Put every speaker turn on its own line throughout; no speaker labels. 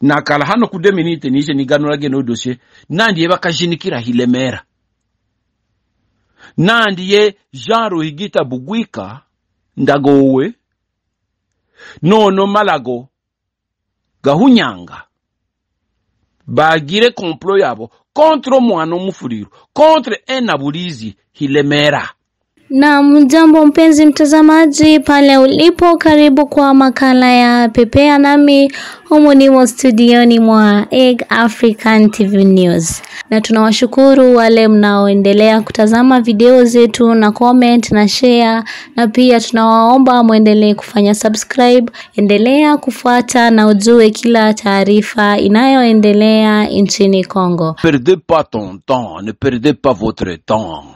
nakala hano ku 2 nije niganurage no dossier nandiye bakajinikira hilemera nandiye jean ruhigita bugwika ndagowe nono malago gahunyanga bagire komplo yabo contre omwana omufuliru contre enabulizi hilemera
na mjambo mpenzi mtazamaji pale ulipo, karibu kwa makala ya Pepea nami humu nimo studioni mwa Egg African TV News, na tunawashukuru wale mnaoendelea kutazama video zetu na comment na share, na pia tunawaomba mwendelee kufanya subscribe. Endelea kufuata na ujue kila taarifa inayoendelea nchini Kongo.
Perdez pas ton temps, ne perdez pas votre temps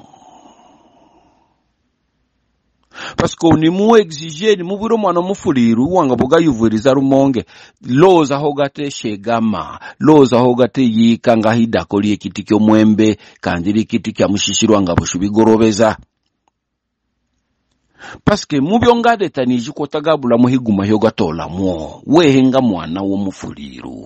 ni nimuwe exigene mubwire omwana omufuliri uwanga bugayuvwiriza rumonge loza aho gateshegama loza aho gateyika ngahidako lyekiti kyomwembe kandi lyekiti kya mushishirwa nga bushu bigorobeza paske mubyo ngadetanije uko tagabula muhiguma yo gatolamu wehenga mwana womufuriru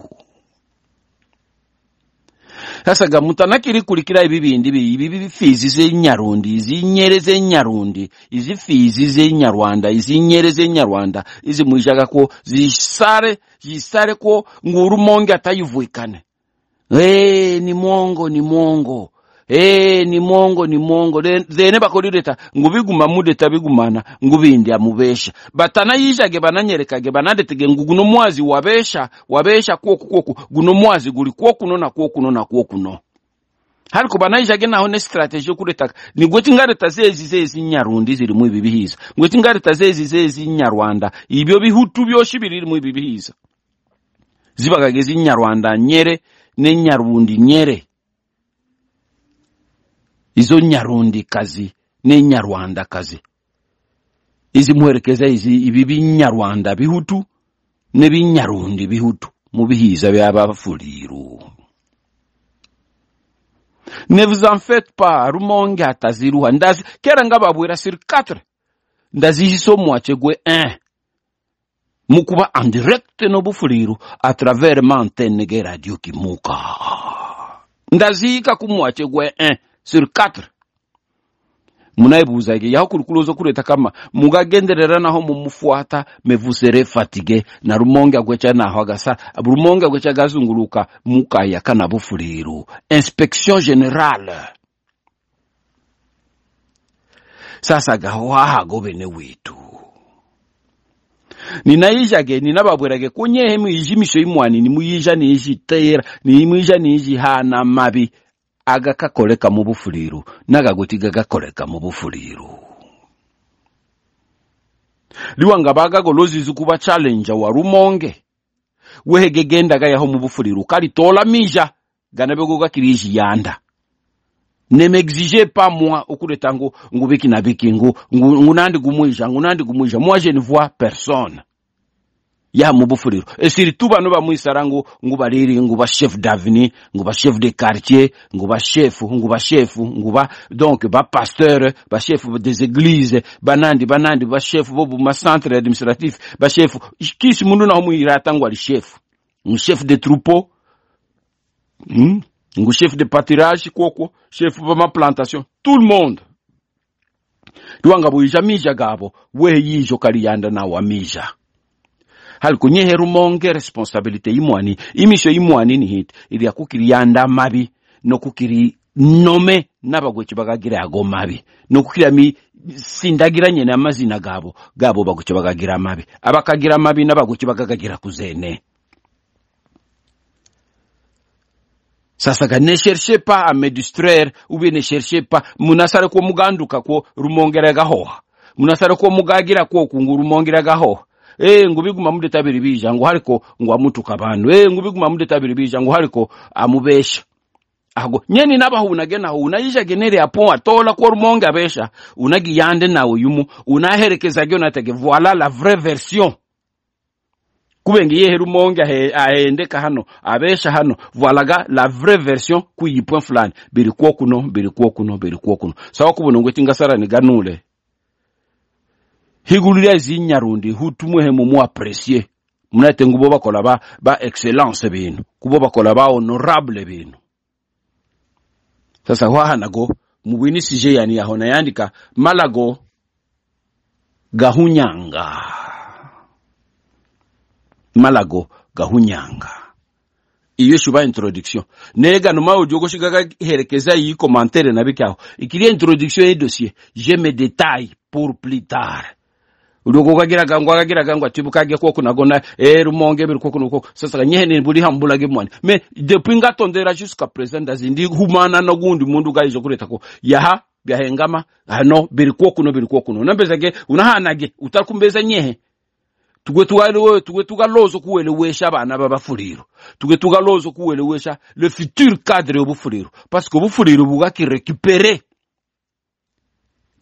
sasa gamutanakiri kulikira ebibindi bibifiiziza enyarundi izinyereza enyarundi izifiiziza enyarwanda izinyereza enyarwanda izimwishagako zisare zisareko ngurumonge ataivuikane ee ni mwongo ni mwongo ee ni mongo ni mongo thene bakolileta ngubiguma mudeta bigumana ngubindya mubesha batanayijage bananyerekage banadetege ngu guno mwazi wabesha wabesha kuoku kuoku guno mwazi guli kuoku kwokuno na kwokuno na kwokuno hariko banayijage naho ne strateji yokuletaka nigwe tingareta zezi zezi nyarundi zirimu ibi bihiza ngwe tingareta zezi zezi nyarwanda ibyo bihutu byoshi biririmu ibi bihiza zibagage zinyarwanda nyere ne nyarundi nyere izo nyarundikazi n'inyarwandakazi kazi izi ibi binyarwanda bihutu n'ibinyarundi bihutu mubihiza bihiza by'abafuliru ne vous en faites pas rumonge hataziruha ndazi kera ngababwira sur 4 ndazihiso gwe 1 eh, mukuba en direct no bufuliru a travers mantene ge radio kimuka ndazika kumwachegwe 1 eh, sur quatre 4 munayebuzagiyeho kurikuri uza kureta kama mugagenderera naho mumufuata me vous serez fatigué na rumonge agwecha naho agasa rumonge agwecha gazunguruka mukaya kana bufuriru inspection générale sasa gaho hahagobe witu ninayijage ninababwerage kunyehe muyijimisho yimwani nimuyija niyijitera nimuyija niyijihana mabi agakakoleka mu bufuliiru nagagwetiga gakoleka mu bufuliiru liwanga bagago kuba challenge wa rumonge wehege genda yaho mu kali tola mija ganabego gakiriji yanda nemexige pamwa moi okuleta ngu ngu biki na biki ngu ngunandi gumwija ngunandi gumwija moi je ne vois personne ya mubufuriro esiritu bano bamwisara ngu ngu bariri ngu ba chef d'avenue ngu ba chef de quartier ngu ba chef ngu ba chef ngu ba donc ba pasteur ba chef des églises banandi banandi ba chef bo ma centre administratif ba chef kisi mundu na muirata ngu ali chef ngu chef de troupeau hmm? ngu chef de pâturage kwokwo chef ba maplantation tout le monde iwanga buija mija gabo wehe yijo kaliyanda nawe amija hali kunye heru monge responsabilite imwani imisho imwani ni hit ili akukiri yanda mabi no kukiri nome n'abagweche bakagira ago mabi no nokukira mi sindagira nyene amazina gabo gabo bagweche bagagira mabi abakagira mabi n'abagweche bakakagira kuzene sasa ga ne cherche pas à me distraire ou bien ne cherche pas munasare ko muganduka ko rumongera gahoha munasare ko mugagira ko kungu rumongera gahoha eh ngubiguma tabiri bija ngo hariko ngo amutuka abantu eh ngubiguma tabiri bija ngo hariko amubesha ago nyeni naba huna gena huna unayisha genere apo atola ko rumonga besha unagi yande na uyumu unaherekeza gyo natege voilà la vraie version kubenge kubenga iyehe rumonge ahendeka hano abesha hano voilà la vraie version kuiyi point fulani biri kuno birikuwo kuno birikuwo kuno sawa kubona ngweti ngasarani ganule higulire zinyarundi hutumwehe mumu apprecier munate ngubo bakola ba ba excellence binu kubo bakola ba honorable binu sasa wahanago mubwini sije yani yahona yandika malago gahunyanga malago gahunyanga iyo shuba introduction nega numa ujogo shigaga herekeza yi commentaire nabikaho ikiri introduction ye dossier je me détaille pour plus tard ulukukakira kangu akakira kangu atibu kake koku nakona e rumonge biri koku noko sasaka nyene buli hambulake mwani me depuis ngatondera jusqu'à présent ndazi ndi humana nakundi mundu kaizo kuretako yaha byahengama hano biri kokuno biri kokuno unambezake unahanage utakumbeza nyehe tugwe tugalozo tugwe tugalozo kuwelewesha abana babafuriro tugwe tugalozo kuwelewesha le futur cadre yobufuriro parce que obufuriro bukakirecupere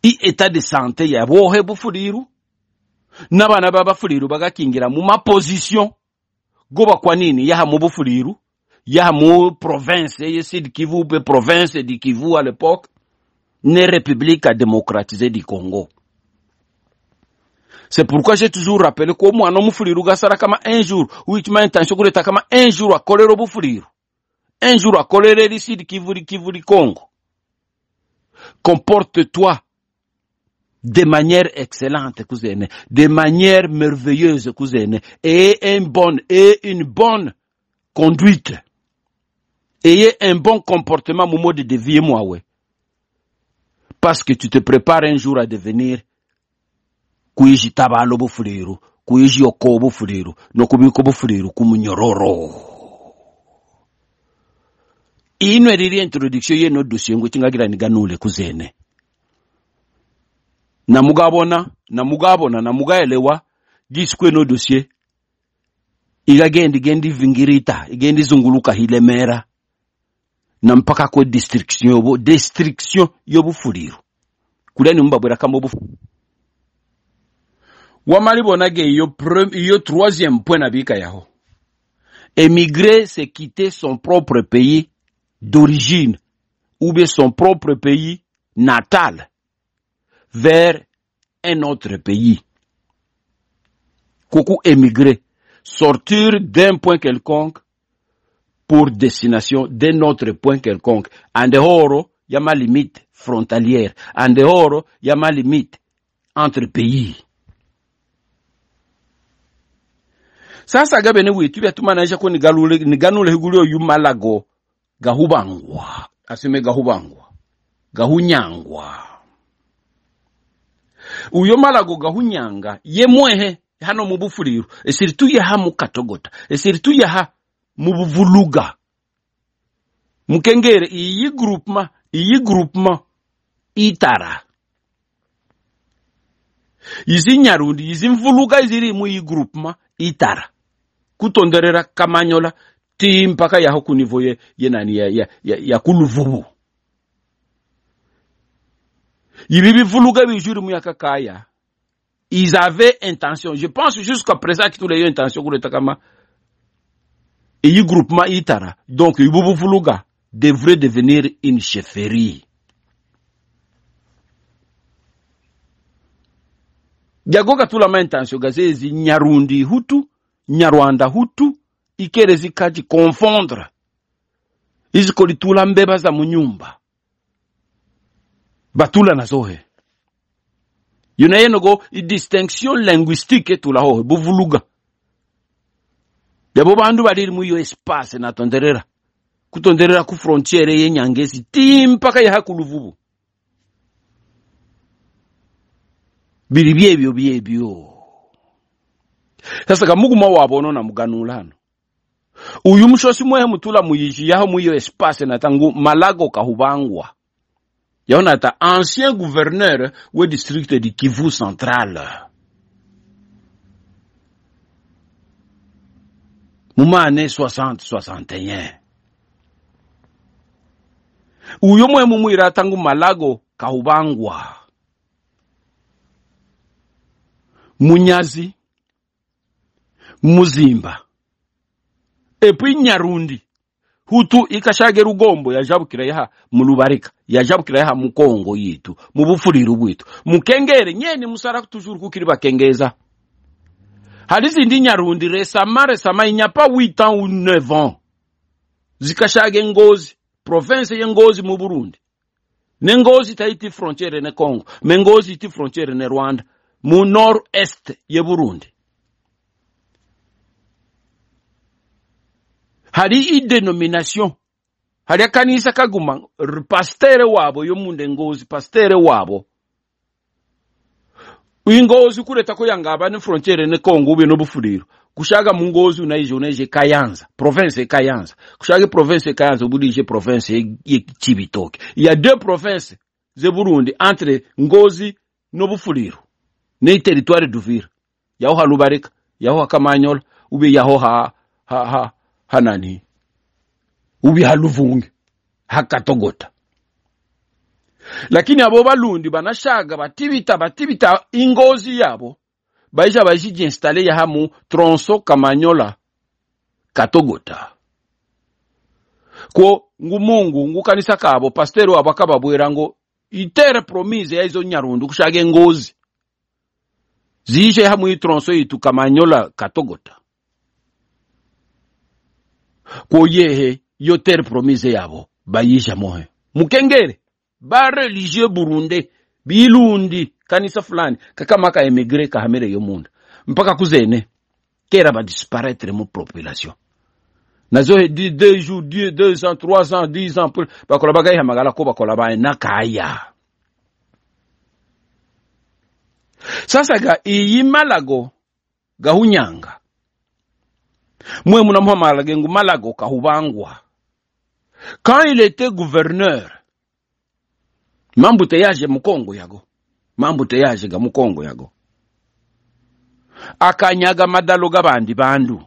i état de santé yabohe bufuriro n'abaana baga kingira. mu position kwa nini yaha mu bufuliiru yaha mu province ye kivu pe province di kivu à l'époque ne république à démocratiser du congo c'est pourquoi j'ai toujours rappelé qu'au moins non, Fuliru gasara kama un jour wikima intention kureta kama un jour au obufuliiru un jour coller kivu du Congo. comporte toi de manière excellente, cousine, de manière merveilleuse, cousine, et un bonne, et une bonne conduite. Ayez un bon comportement, mode de vie, moi, ouais. Parce que tu te prépares un jour à devenir kuiji tabalo bufuriru, kuiji oko bufuriru, nokumiko bufuriru, kumunyororo. Ino eriri introduction ye no dossier ngo ni niganule kuzene. na mugabona na mugabona na mugaelewa gisi kweno dossier igagendi igenda ivingirita igenda izunguluka hilemera na mpaka ko destruction yobo destruction yobufuriro kulia nimbabwera kama obufu wamali bonage iyo iyo troisième point nabika yaho émigrer c'est quitter son propre pays d'origine ou bien son propre pays natal vers un autre pays. Coucou émigrer, sortir d'un point quelconque pour destination d'un autre point quelconque. En dehors, il y a ma limite frontalière. En dehors, il y a ma limite entre pays. sasa gabe ne witu bya tumanaisha ko nigalule niganule yumalago gahubangwa asime gahubangwa gahunyangwa uyo gahunyanga ye yemwehe hano mu bufuriro e ha mu katogota esirituyaha mu buvuluga mukengere iyi groupema iyi groupema itara izi nyarundi izi mvuluga iziri mu iyi groupema itara kutonderera kamanyola ti mpaka yaho ku yenani ya, ya, ya, ya kuluvubu Ils avaient intention. Je pense jusqu'à présent qu'ils ont intention pour le Takama. Et ils groupement Itara. Donc, Ibubufuluga devrait devenir une chefferie. jagoka tula intention. gazezi nyarundi hutu nyarwanda hutu ikerezi kaji confondre. izikoli tula mbeba za munyumba batula na zohe yona yenogo idistinction linguistique hohe buvuluga yabo bandu balili muiyo espace tonderera kutonderera ku frontiere yenyangezi ti mpaka yahakuluvubu bili byebyo byebyo sasa kamuguma wabono na muganulano uyu mushosi mwehe mutula muyishi yaho muiyo espace natangu malago kahubangwa yonata ancien gouverneur au district du Kivu central. Muma année 60-61. Uyo mwe mumuira Malago kaubangwa Munyazi, Muzimba, epui Nyarundi hutu ikashagera ugombo yajabukira yaha mulubarika yajabukira yaha mukongo yitu mubufuriro bwitu mukengere nyene musara tujuru kukiri bakengeza hari zindi nyarundi resama resama inyapa 8 ans zikashage ngozi province ye ngozi mu burundi ne ngozi taiti frontiere ne congo me ngozi iti frontiere ne rwanda mu nord est ye burundi hari idenomination hari akanisa kaguma pasitere wabo yo munde ngozi pasitere wabo wingozi kureta ko yangaba ne frontiere ne Congo ube no bufuriro kushaka mu mungozi unaije unaije Kayanza province ya Kayanza kushaka province ya Kayanza ubudije province ya Chibitoke ya deux provinces ze Burundi entre ngozi no bufuriro ne territoire d'Uvira yaho halubareka yaho akamanyola ube yaho ha ha ha hanani ubi haluvunge hakatogota lakini abo balundi banashaga batibita batibita ingozi yabo baija jinstale ya hamu tronso kamanyola katogota ko ngu mungu ngu kanisa kabo pasteri wabo akababwera ngo itere promise ya izo nyarundu kushage ngozi ziishe hamu itronso yitu kamanyola katogota koyehe yo tere promise yabo bayishamohe mukengere ba religieux burunde bilundi kanisa fulani kakama ka emigre kahamere yo munda mpaka kuzene kera badisparaitre mu population nazo di deux jours dieu deux ans trois ans dix ans bakola bagayihamagala ko bakola baena kaya sasa ga iyimalago gahunyanga mwe munamuhamaraga ngu malaga okahubangwa kand il était gouverneur mambuta yaje mukongo yago mambuta yaje ga mukongo yago akanyaga madalo gabandi bandu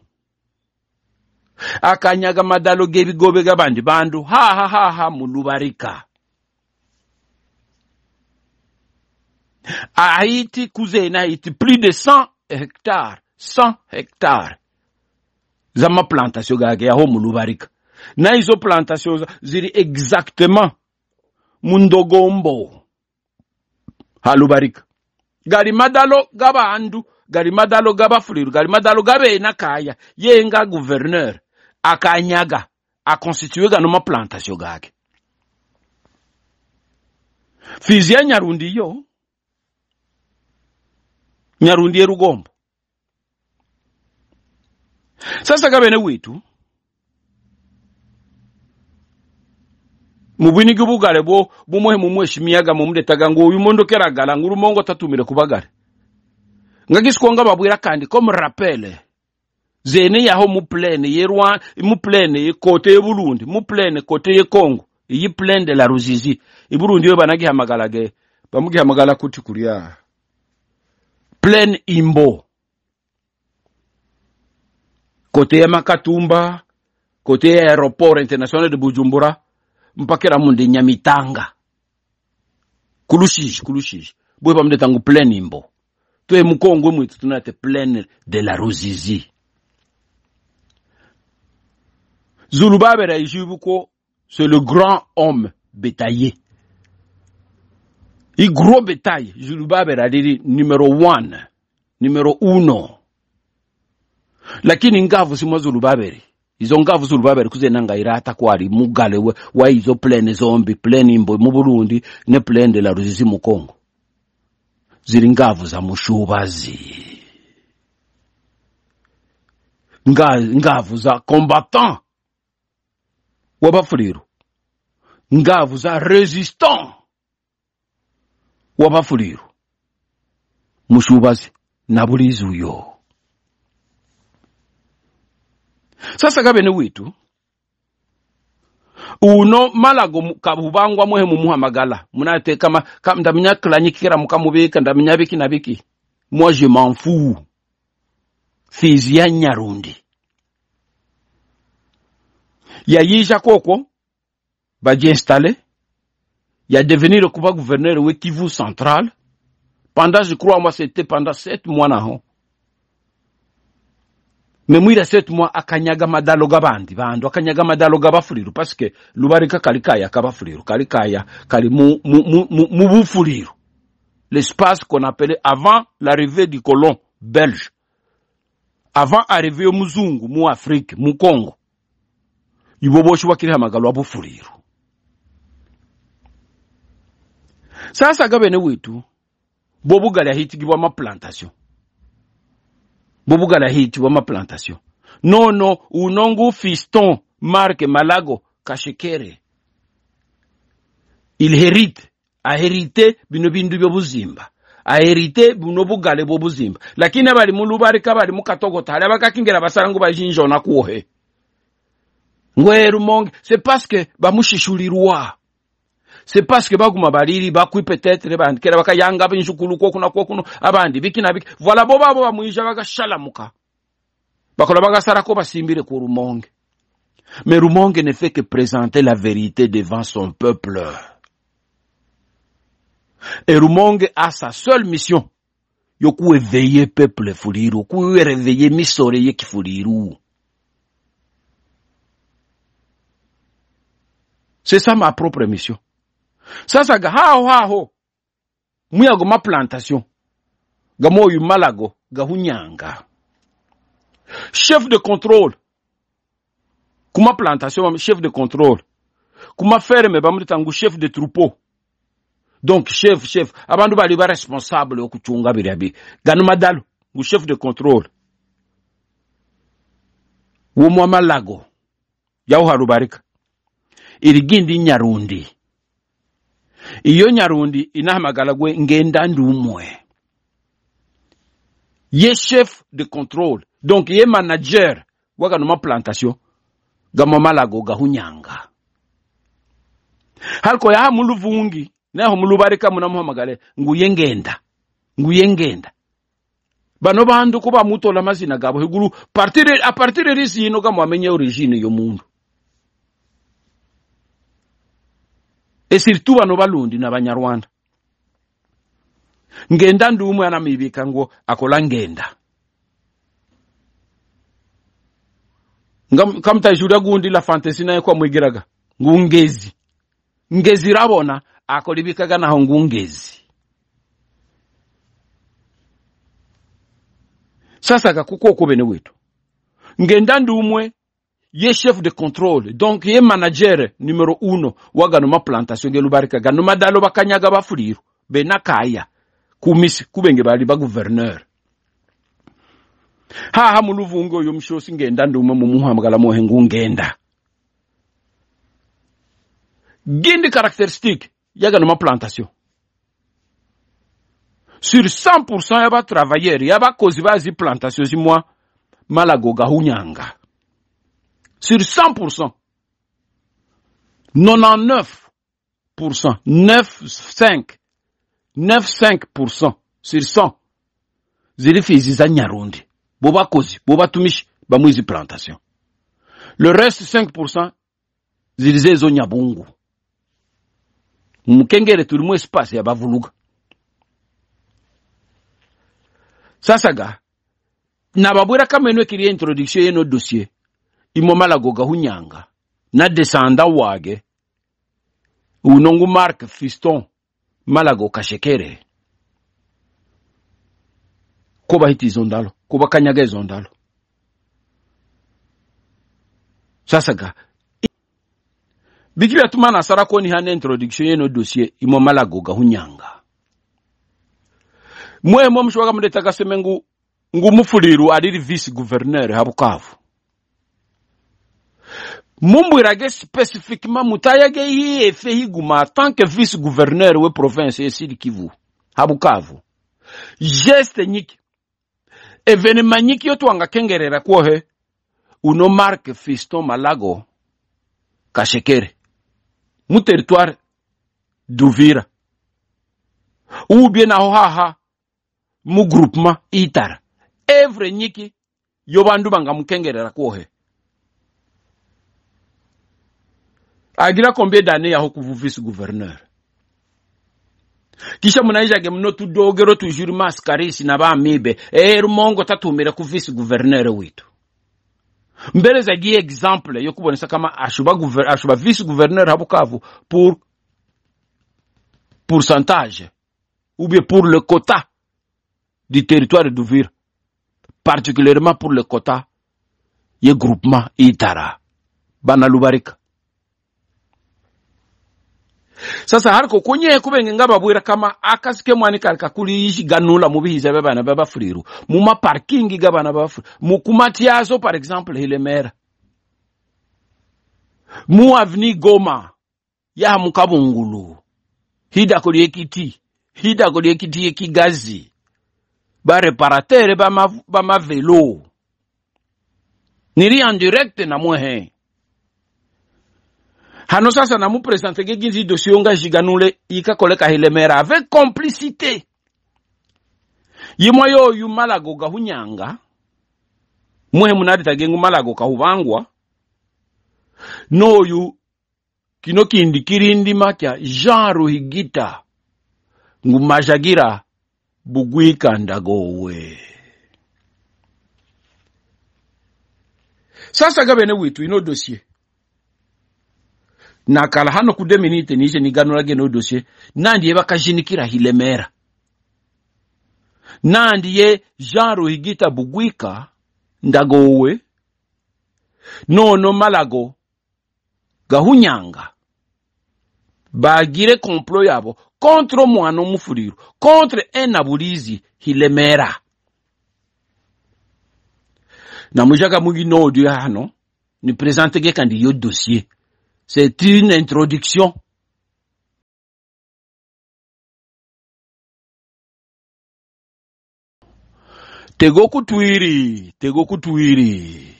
akanyaga madalo gebigobe gabandi bandu hahahaha mulubarika aiti kuzena aiti plus de 100 hectare 100 hectare zamaplantation gake yaho muluvarika na izo plantation ziri exactement mundogombo halubarika gali madalo gabandu gali madalo gabafuliru gali madalo gabena kaya yenga guverneur akanyaga akonstitue gano maplantation gake fizi ya nyarundi yo nyarundi erugombo sasa kabene bwitu mubwiniga ubugare bwo bumuhe mumweshimiyaga mumuretaga ngo uyu mundu keragara ngo urumongo tatumire kubagare ngagisiko ngababwira kandi ko murapele zene yaho muplene ye Rwanda muplene ye kote ye Burundi muplene kote ye Congo iyi plaine de la Ruzizi iburundi yo banagihamagala ge bamugihamagala kuti kulia plaine imbo kote ya makatumba kote ya aéroport international de bujumbura mpakira munde nyamitanga kulushiji kulushiji bwe pamde tangu plein imbo twe mukongwe mwitu tunate plein de la ruzizi zulu babera ijibu ko le grand homme bétaillé igros bétail zulu babera diri numero 1 numero 1 lakini ngavu simwe zulubabere izo ngavu zulu kuze nanga irata kwali mugale we, wa izo plane zombi plane imbo mu Burundi ne plane de la Ruzizi mu Kongo ziri ngavu za mushubazi nga ngavu za combattant wa ngavu za resistant wa bafuliru mushubazi na uyo sasa kabe ni witu uno malago kabubangwa muhe mumuhamagala munate kama kam, ndamenya klanyikira mukamubika ndamenya biki na biki moi je m'en fous fizi ya nyarundi yayija koko bajiinstalle ya devenir kuba gouverneur we kivu central pendant je crois moi c'était pendant sept mois naho memwira setumwa akanyaga madalo gabandi bandu akanyaga madalo gabafuliru pasike lubarika kalikaya kabafuliru kalikaya kali mu, mu, mu, mu bufuliru l'espace qu'on appelait avant l'arrivée du colon belge avant arrivée muzungu mu afrique mu congo ibo boshi bakirihamagalo abufuliru sasa gabene witu bobugali ahitigibwa amaplantation bobugala hi tu wama nono unongu fiston mark malago kashekere il hérite aherite bino bindu byobuzimba aherite buno bugale bwobuzimba lakini abali mulubarika bali mukatogotale abakakingira basala ngu bajinjona kuohe ngwerumonge se paske bamushishulirwa c'est parce que baguma bariri bakwi peut-être bandikira bakayanga ab'injugulu kwokuno kwokuno abandi biki na biki voila Boba babo bamwija bagashalamuka bakola Sarako basimbire ku rumonge mais rumonge ne fait que présenter la vérité devant son peuple et rumonge a sa seule mission yo le peuple fuliru réveiller misore ye kifuliru C'est ça ma propre mission. sasa ga haho haho muyago ma plantation ga moyu malago ga hunyanga chef de contrôle kuma plantation chef de contrôle kuma ferme bamudita ngu chef de troupeau donc chef chef abantu bali baresponsable yokuchunga birya bi ganu madalo ngu chef de contrôle womwa malago yawuharubarika irigindi nyarundi iyo nyarundi inahamagara gwe ngenda ndi umwe ye chef de control donc ye manager wakano maplantation gamamalago gahunyanga hariko yaha muluvungi naho mulubarika munamuhamagare nguye ngenda nguye ngenda bano bandu ko bamutola amazina gabo higuru partire a partire risino gamu amenye origine yo mundu esirtu bano balundi nabanyarwanda ngenda ndi umwana mibika ngo akola ngenda kamtaishura gundi la fantasi naye kwamwigiraga ngungezi ngezi rabona akolibikaga naho ngungezi sasa kakuko kubene witu ngenda ndi umwe ye chef de contrôle donc ye manager numero uno wa ganuma plantation gelu barika ganuma dalo bakanyaga bafuliru be nakaya kumisi kubenge bali ba gouverneur haha muluvungo oyo mushosi ngenda nduma mumuhamagala mohe ngungenda gindi caractéristique ya ganuma plantation sur 100% ya batravailleur ya bakozi bazi plantation zimwa malago gahunyanga Sur 100%, 99%, 9, 5, 9, 5% sur 100 zilifizi za nyarundi kosi, boba bo batumishi bamwizi plantation le reste 5% zili zezo nyabungu mukengere tulimu espace ya bavuluga Na ga nababwira kama eno une introduction autre dossier imomalago gahunyanga na desanda wage unongu mark fiston malago kashekere ko hiti izo ndalo ko bakanyaga ndalo sasa ga biki tumana nasara koni ni hana introduction yeno dossier imo malago gahunyanga mwe mshwaga mudetaga semengu ngumufuliru adiri vice gouverneur habukavu mumbwirage specifiquement mutayage iyi higuma tant que vice gouverneur we province esili kivu habukavu geste nyiki evenema nyiki yo twanga kengerera kwohe uno mark fiston malago kashekere mu territoire duvira uubie naho haha mu groupement itara evre nyiki yo bandu bangamukengerera kwohe agira combien d'années yaho kuva vice gouverneur kisha munayijage muno tudogero tujura imaskarisi na bamibe e eh, rumongo tatumira ku vice gouverneur witu mbere zagiye example yo kubonesa kama ashuba, guver, ashuba vice gouverneur habukavu pour pourcentage ou bien pour le quota du territoire d'Ouvir, particulièrement pour le quota ye groupement itara banalubarika sasa hariko kunyehe kubenge nga babwira kama akasike mwani kali kakuliyiganula mubihiza bya bana babafuriru mu maparkingi ga babafuriru mu par exemple hilemera mu avni goma yaha hidako lyekiti hidako lyekiti yekigazi bareparatere bamavelo ba niri en direct na mwehe hano sasa namupresente ge ginzi dosio nga jiganule ikakole kahilemera avec complicité yimwe yoyu malago gahunyanga mwehe munaditage ngu malago kahubangwa noyu kino kindi kirindima kya jean ruhigita ngu majagira bugwikandagowe sasa gabene witu ino dossier nakara hano ku 2 minute nije niganurage no dossier nandiye bakajinikira hilemera nandiye jean Rohigita bugwika ndagowe nono malago gahunyanga bagire complot yabo contre omwana omufuriro contre enabulizi hilemera namujaka mugi nodio hano nipresentege kandi yo dossier C'est une introduction. Tegokutwiri, tegokutwiri.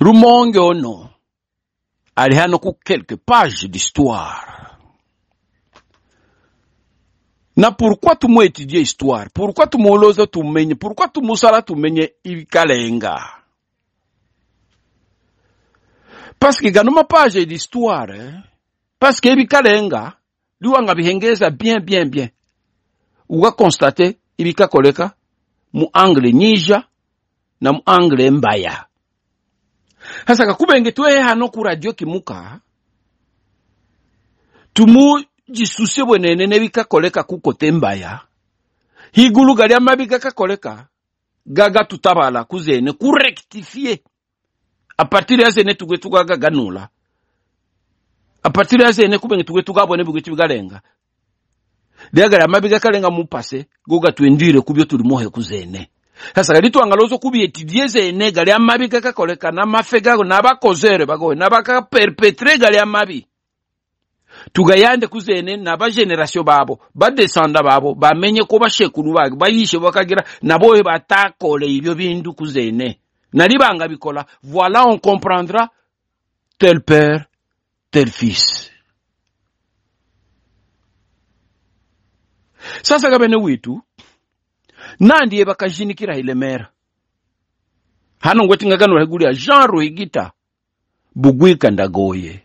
Rumonge ono ali hano ku quelque page d'histoire. Na pourquoi tumu étudier histoire? Pourquoi tumuoloza tumenye? Pourquoi tumusala tumenye ibikalenga? paske gano mapage d'histoire paske ebikalenga liwanga bihengeza bien bien bien ukakonstate ibikakoleka mu angle nyija na mu angle mbaya hasa kakubenge twehe hano ku radio kimuka tumujisuse bwenene nebikakoleka kukote mbaya higulu gali amabi gakakoleka gagakutabala kuzene kurektifie a partir ya sene tugwe tugaga ganula a partir ya zene kubenge tugwe tugabone bugiti bigalenga lyagala mabiga kalenga mupase goga tuendire kubyo tuli mohe kuzene sasa gali twangalozo kubi eti lyezene gali amabi na mafe gago na baka perpetre gali amabi tugayande kuzene nabageneration babo ba badesanda babo bamenyeko bashekulu bage bayishe bakagira naboye batakole ibyo bindu kuzene nalibanga bikola voilà on comprendra tel père tel fils sasa kabene witu nandiye bakazhinikira ilemera hano ngweti ngakanura higulya jean ruhigita bugwika ndagoye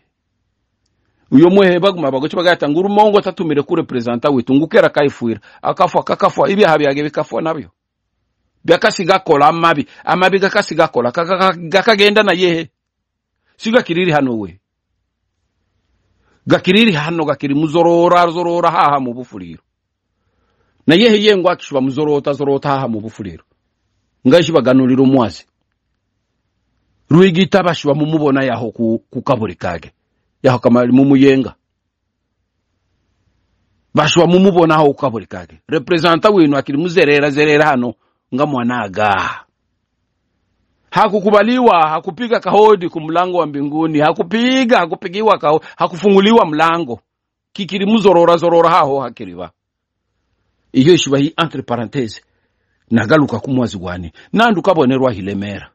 uyo mwehe baguma bagoce bagata ngo urumongo tatumire kureprezanta witu ngukera kaifwira akafwa kakafwa ibyaha byage bikafwa nabyo gakasi gakola amabi amabi gakasi gakola gakagenda naye si gakiriri hano we gakiriri hano gakiri muzorora zorora haha mu bufuriro nayehe yengo akishuba muzorota zorota haha mu bufuriro ngashiba ganulira umwazi ruigita bashuba mumubona yaho ku, ku kage yaho kamari mumuyenga bashuba mumubona aho ku kaburi kage representa wino akiri muzerera zerera hano nga mwanaga hakukubaliwa hakupiga kahodi kumlango wa mbinguni hakupiga hakupigiwa kahodi hakufunguliwa mlango kikiri muzorora zorora haho hakiriva iyo ishiba hi entre parenthese nagaluka kumwazi gwani nandu kabonerwa hilemera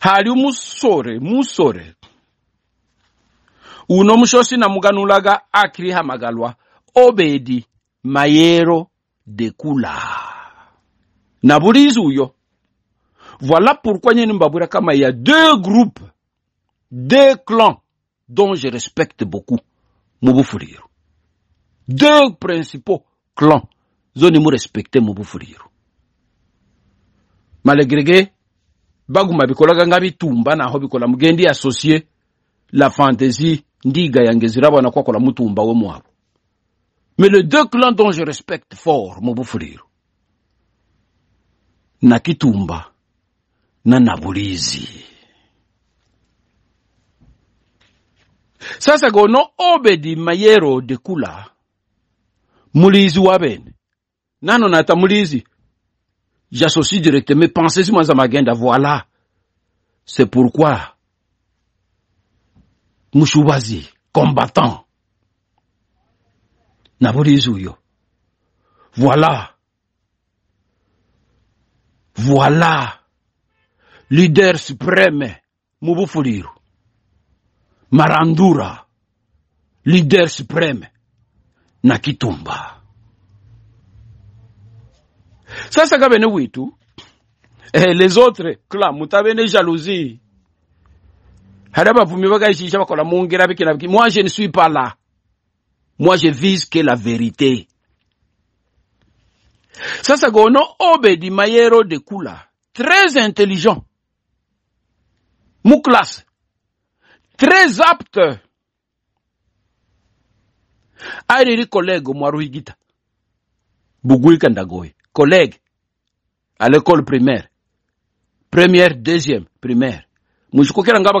hali umusore musore uno mushosi namuganulaga akiri hamagalwa obedi mayero Dekula na ou Voilà pourquoi kama ya y a deux groupes, deux clans dont je respecte beaucoup Mubufuriru. Deux principaux clans zoni mu respecte Malgré Malegrege baguma bikolaga nga bitumba naho bikola mugendi associer la fantaisie ndiga yange zirabona kwakola mutumba we mwabo mais les deux clans dont je respecte fort mon frère, Nakitumba, Nanabulizi. Sasagono Obedi Mayero de Kula, mulizi wabene. Nano nata mulizi. J'associe directement mes pensées sur d'avoir là. C'est pourquoi, Mouchouazi, combattant, N'abolize uyo Voilà. Voilà. Leader supreme Mubufuliru. Marandura. Leader supreme na Kitumba. Sasa ka bene witu eh, les autres kla mutabene jalousie hari abavumi bagayishisha bakora mungira ngera biki na biki moi je ne suis pas là Moi, je vise que la vérité. Sasa gono Obedi Obedi Mayero de Kula, très intelligent, Mouklas, très apte. Aïriri collègue Gita. Bougoui Kandagoy, collègue à l'école primaire, première, deuxième, primaire. Mouchikokera ngaba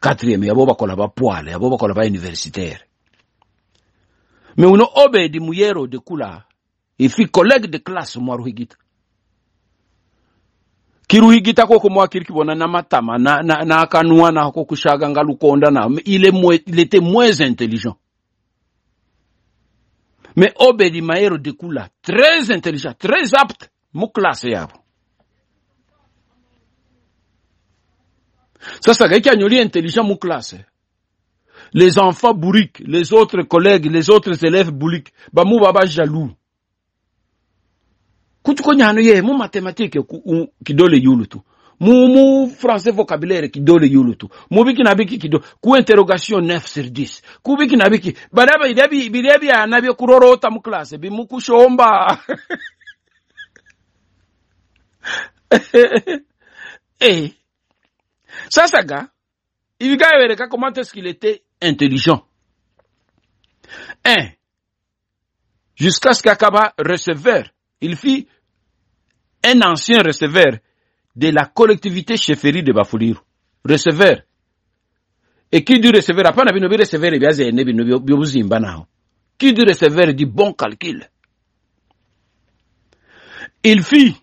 quatrième abo bakola bapwale abo bakola ba universitaire me uno obedi muyero de kula ifi collègue de classe mwaruhigita kiruhigita koko mwakiri kibona na matama na, na, na akanua nako kushaga nga lukonda na il, mwe, il était moins intelligent me obedi mayero de kula très intelligent très apte mu classe yabo Sasa kaki anyoli intelligent mon classe. Hein. Les enfants bourriques, les autres collègues, les autres élèves bourriques, bamu baba jaloux. Kutuko nyano ye, mu mathématique kidole yulu tu. Mu français vocabulaire kidole yulu tu. Mon biki na qui donne. ku interrogation 9 sur 10. Ku biki biki, badaba idebi bidebi anabye kurorota mu classe, bimu kushomba. eh. eh, eh. eh ça, gars, il comment est-ce qu'il était intelligent Un, jusqu'à ce qu'Akaba, receveur, il fit un ancien receveur de la collectivité chefferie de Bafoulirou. Receveur. Et qui du receveur, après a bien Qui du receveur dit bon calcul. Il fit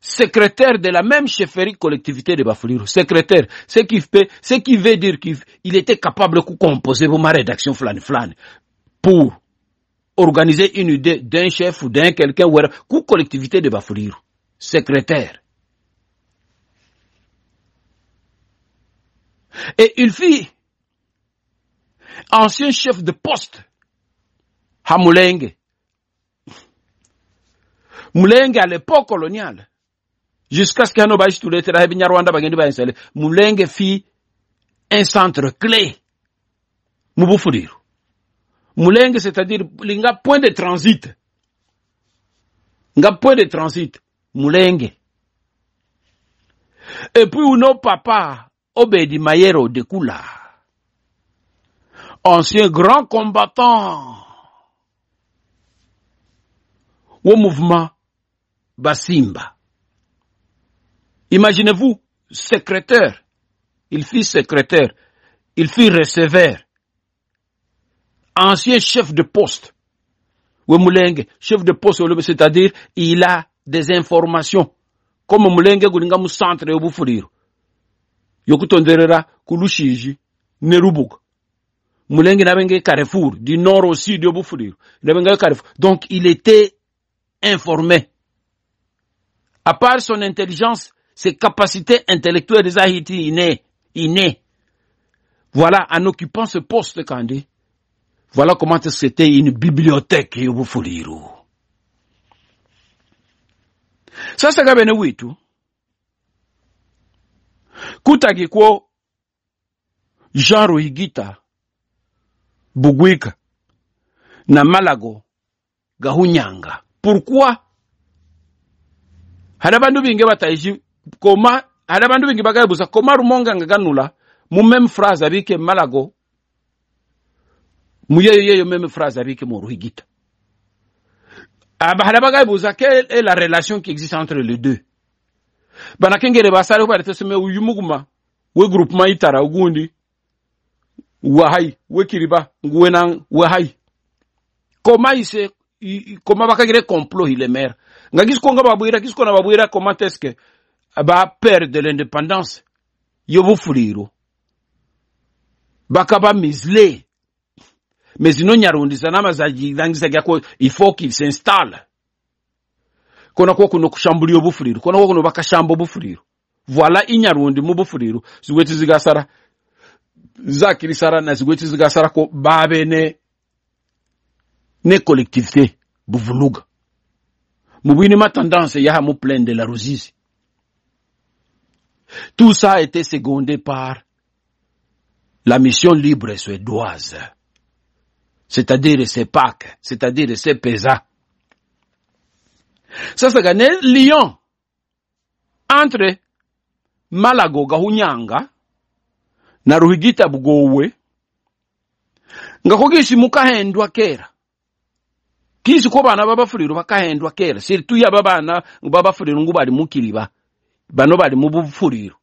secrétaire de la même chefferie collectivité de Bafouliro, secrétaire, ce qui, fait, ce qui veut dire qu'il était capable de composer ma rédaction flan flan pour organiser une idée d'un chef ou d'un quelqu'un ou coup collectivité de Bafouliro, secrétaire. Et il fit ancien chef de poste, Moulengue, Moulengue à l'époque coloniale jusqu'à ce qu'ano baishituleetera hebi nyarwanda ba bayinsale mulenge fi un centre clé mu bufuriro mulenge c'est-à-dire linga point de transit nga point de transit mulenge et puis uno papa obedi mayero de kula ancien grand combattant au mouvement basimba Imaginez-vous, secrétaire. Il fit secrétaire. Il fit receveur. Ancien chef de poste. Wemulenge, chef de poste, c'est-à-dire, il a des informations. Comme Mulenge Gulingamu centre et Boufurir. Yokutonderera, Kulushiji, Nerubuk. Mulenge n'avait Carrefour, du nord au sud de Carrefour. Donc, il était informé. À part son intelligence, ses capacités intellectuelles des Haïti innées. innées. Voilà, en occupant ce poste, dit voilà comment c'était une bibliothèque, vous Ça c'est quand même tout. witu, kutagikwo Jean Ruhigita, Bugwika, na Malago, Gahunyanga. Pourquoi? hari binge bataje koma adabandu bengi bagaebusa koma rumonga nga ganula mu phrase abike malago muyeyo yeyo meme phrase abike moruhigita abahada bagaebusa quelle est la relation qui existe entre les deux banakengere basare baletesome uyu muguma we groupement itara ugundi wahai wekiriba nguwena wahai koma ise koma bakagire complot hilemera nga kisko nga babwira kisko na babwira comment est ba père de l'indépendance y'obufuriro bakaba misle me zino nyarundi zanama zagirangizagako ifoki sinstala kona ko kuno kushambulira kona ko bakashamba obufuriro voila inyarundi mu bufuriro zigweti zigasara zakirisara na zigweti zigasara ko babe ne ne collectivité buvunuga mubwine matendance yaha mu plaine de la ruzizi Tout ça a été secondé par la mission libre suédoise, c'est-à-dire ces Pâques, c'est-à-dire ses Ça ça gane Lyon entre Malago gahunyanga na Ruhigita bgowe si mukahendwa kera kisi ko bana babafuriro bakahendwa kera siritu yaba bana babafuriro nguba mukiriba bano bali mu bufuriro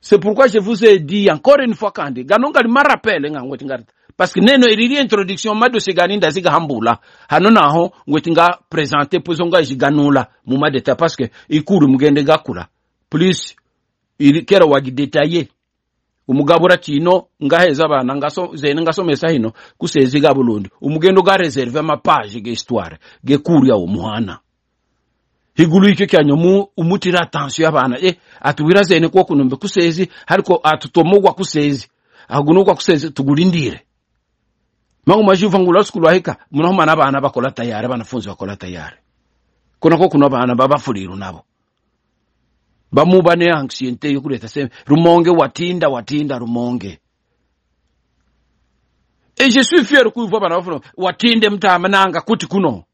c'est pourquoi je vous ai dit encore une fois kandi gano ngali marapele nga ngweti parce que neno ilili introduction madosi gani ndazi gahambula hano naho ngweti nga présenter posonga nga jiganula mu madeta parce que ikuru mugende gakula plus kera wagidetaye umugabura chino ngaheza abana ngaso zene ngasomesa hino kusezi gabulundi umugendo ga reserve ma page ge histoire ge kurya umuhana higulu icyo cya nyomu umutira atansiyo y'abana e eh, atubira ni ko kunumbe kusezi ariko atutomogwa kusezi agunugwa kusezi tugulindire mangu majiva ngula sikulu ahika munahuma n'abana bakola tayari abanafunzi bakola tayari kuna kunako kuno abana babafuliru nabo bamuba ne anxiete yo kuleta seme rumonge watinda watinda rumonge e eh, je suis fier kuiva bana bafuno watinde mtama nanga kuti kuno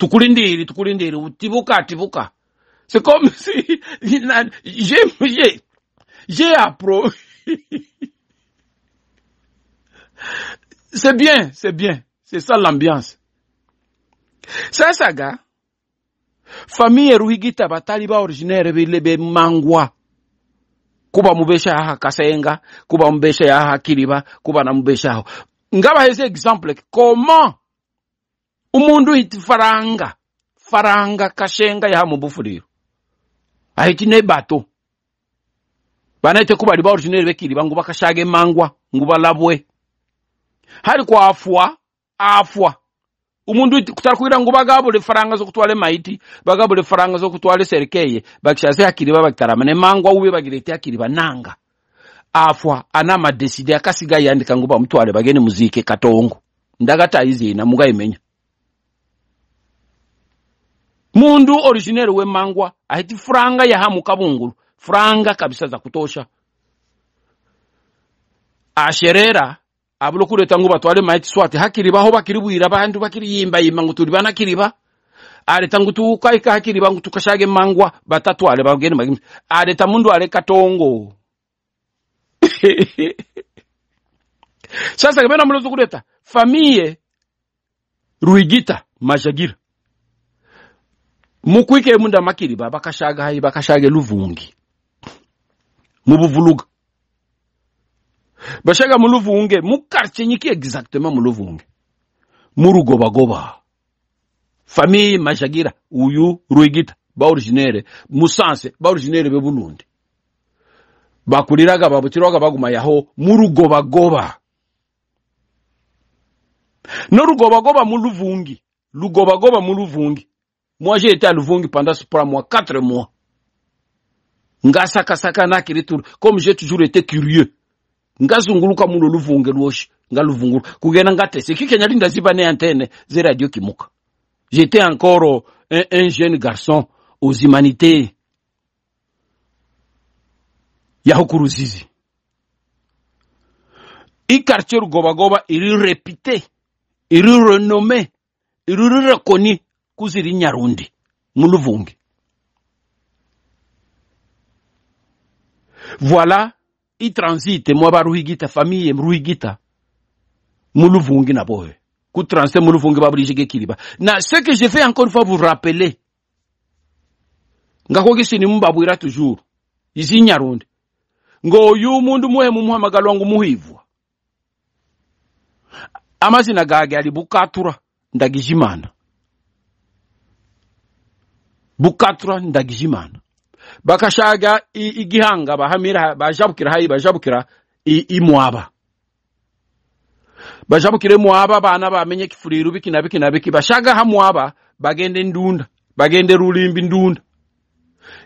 tukulindiri tukulindiri utibuka tibuka c'est comme si j'ai j'ai c'est bien c'est bien c'est ça l'ambiance Ça ça gars famille ruhigita batali ba originaire bile Mangwa. kuba mubesha aha kasenga kuba mubesha aha kiriba kuba na mubesha Ngaba ngabaheze exemple comment umundu iti faranga faranga kashenga yaha mubufulilo ahiti nebato bana ite kubali ba original bekili bangu bakashage mangwa ngu balabwe hali kwa afwa umundu iti kutala kuira ngu bagabule faranga zo zokutwala maiti bagabule faranga zo zokutwala serikeye bakishase akili ne mangwa ube bagilete akili bananga afwa ana madeside akasigayi andika ngu bamutwale bagene muzike katongo ndakataizina mungayimenya mundu origineri we mangwa ahiti furanga yaha mukavungulu furanga kabisa za kutosha asherera abula okureta ngu batware maiti swati hakiriba ho bakiri bwira bandu bakiri yimbayimba ngu turi kiriba areta ngu tukaika hakiriba ngu tukashage mangwa batatware bageni magimi areta mundu ale katongo sasa kabena mulozo kureta famiye ruigita majagira mukwike munda makiriba bakashaga hayi bakashaga luvungi mubuvuluga bashaga muluvunge mukartie nyiki exactement muluvunge murugobagoba famille majagira uyu ruigita ba originaire musanse ba originaire bebulundi bakuliraga babukiraga baguma yaho murugobagoba norugobagoba muluvungi lugobagoba muluvungi Moi, j'ai été à Louvong pendant trois mois, quatre mois. qui retourne, comme j'ai toujours été curieux ngazunguluka muno luvunge lwoshi ngaluvungulu C'est qui kike nyali ndaziba ne antenne Zé radio moque. j'étais encore euh, un, jeune garçon aux humanités yaho kuruzizi Il est répété. Il est renommé Il est reconnu voilà, il muluvungi voilà moi famille, ruhigita famille ruhigita muluvungi na kutranse muluvungi na ce que je fais encore une fois vous rappeler toujours izi nyarundi ngoyu umundu muhivwa amazina bukatura ndagize imana bakashaga igihanga bahamira bajabukira hayi bajabukira imwaba bajabukire mwaba bana bamenye kifuriru biki na biki na biki bashaga ha mwaba bagende ndunda bagende rulimbi ndunda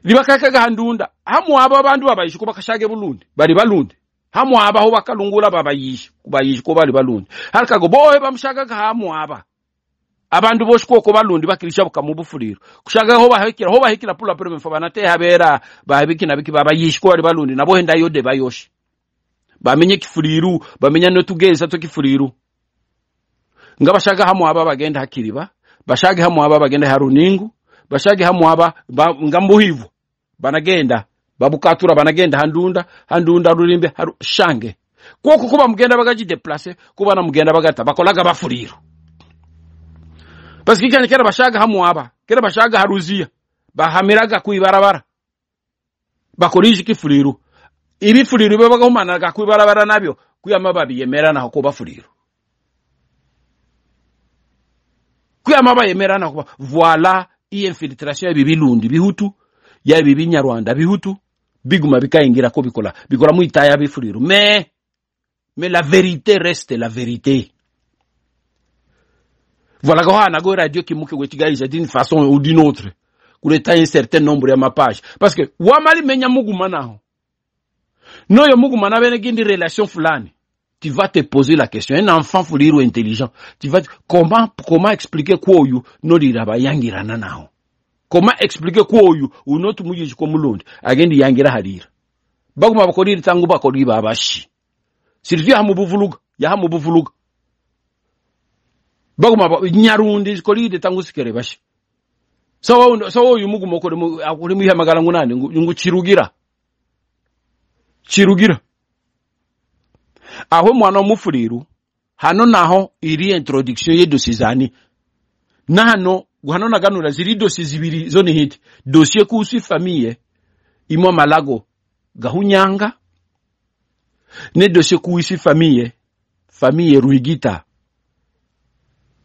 libakakaga ha ndunda ha mwaba bandu babayishe kubakashage bulundi bali balundi ha mwaba ho bakalungula babayishe kubayishe ko bali balundi harikago bohe bamushagaga ha mwaba abantu boshwe uko barundi bakirisha bukamu bufuriro kushaka ho bahikira ho bahikira pula pula mfa banate habera babiki nabiki baba yishwe bari barundi nabo henda yode bayoshe bamenye kifuriru bamenya no tugeza to kifuriru ngabashaka hamu aba bagenda hakiriba bashage hamu aba bagenda haruningu bashage hamu aba ba, ngambuhivu banagenda babukatura banagenda handunda handunda rulimbe haru, shange kuko kuba mugenda bagaji deplace kuba na mugenda bagata bakolaga bafuriro paske ikanya kera bashagaho amuwaba kera bashaga haruzia bahamiraga ku ibarabara bakora ijiki ifuriru ibi furiru babagahumanaraga ku ibarabara nabyo kuya mababi yemeranaho kuba furiru kuya mababi yemeranaho kuba voila iyi ya yaba ibirundi bihutu yaba ibinyarwanda bihutu biguma bikaingira ko bikora bikola mu itaya bifuriru me me la verite reste la verite voilà qu'on a gore radio qui mouke wetigaïja d'une façon ou d'une autre kuleta un certain nombre ya mapashi parce que wamali menya muguma naho noyo muguma nabe negindi relation fulani tu vas te poser la question un enfant fuliro intelligent tu vas comment comment expliquer kwa uyu noliraba yangirana naho comment expliquer kwa uyu unotu muyiji ko mulundi agendi yangira harira baguma bakorira tangu bakorira babashi sirvi hamubuvuluga yahamubuvuluga baguma nyarundi kolide tangu sikere bashe sawa sawa uyu mugumo kore mu akuri muhamagara ngo nande ngo chirugira chirugira aho mwana mufuriru hano naho iri introduction yedosi zani nano guhano naganura ziri dosi zibiri zo hit hiti dossier kusi famille imwa malago gahunyanga ne dossier kusi famille famille ruigita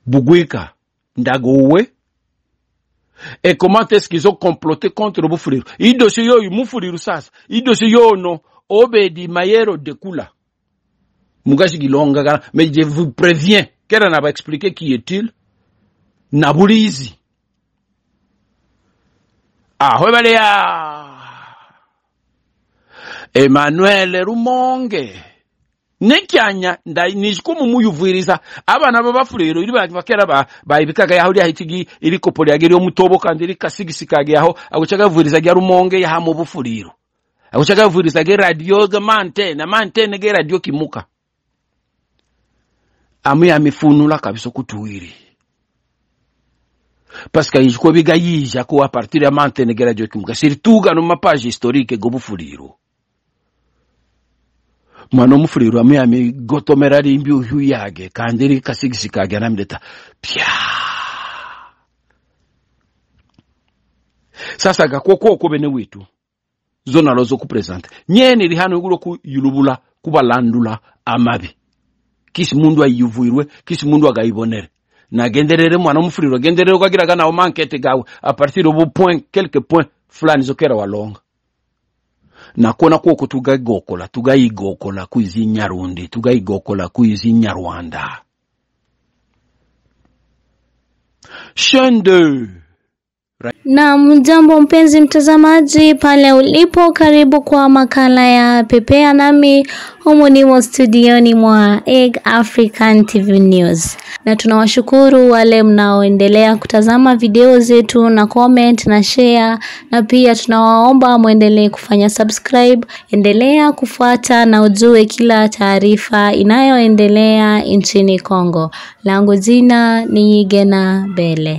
Bougouika, Ndagowe, et comment est-ce qu'ils ont comploté contre Mufuriru. Idosu yoyu Mufuriru sasa, idosu yono, obedi mayero de kula. Mais je vous préviens, qu'elle n'a pas expliqué qui est-il. Nabulizi. Ah, ouais, Emmanuel Rumonge. nekyanya nijikumu muyuvwiriza abana babafurero iri banyuma kera bayibikaga yaho lyahitigi irikopo lyage lyomutobo kandi likasigisikage yaho akucaga yavwiriza gya rumonge yahama obufuriro akucaga yavwiriza ge radio ge mantene mantene ge radio kimuka amu ya yamifunula kabisa okutuwiri parce que yijikubiga yija kuwa a partir ya mantene ge radio kimuka surtout gano mapage historique gobufuriro mwana w'umufurirwa muyami gotomera ari imbyuhi yage kandi ri kasigisi kage anamleta pya sasa gakoko ko bene witu zona lozo ku present nyene ri hano ku yulubula kubalandula amabi kisi mundu ayivuyirwe kisi mundu agayibonere nagenderere mwana w'umufurirwa genderere kwagiraga nawo mankete gawe a partir obu point quelque point fulani zokera walonga nakona igokola tugagokola tugayigokola kwizi nyarundi tugayigokola kwizi nyarwanda chaîne 2
na mjambo mpenzi mtazamaji pale ulipo, karibu kwa makala ya Pepea nami humu nimo studioni mwa Egg African TV News, na tunawashukuru wale mnaoendelea kutazama video zetu na comment na share, na pia tunawaomba mwendelee kufanya subscribe. Endelea kufuata na ujue kila taarifa inayoendelea nchini Kongo. Langu jina ni Gena Bele.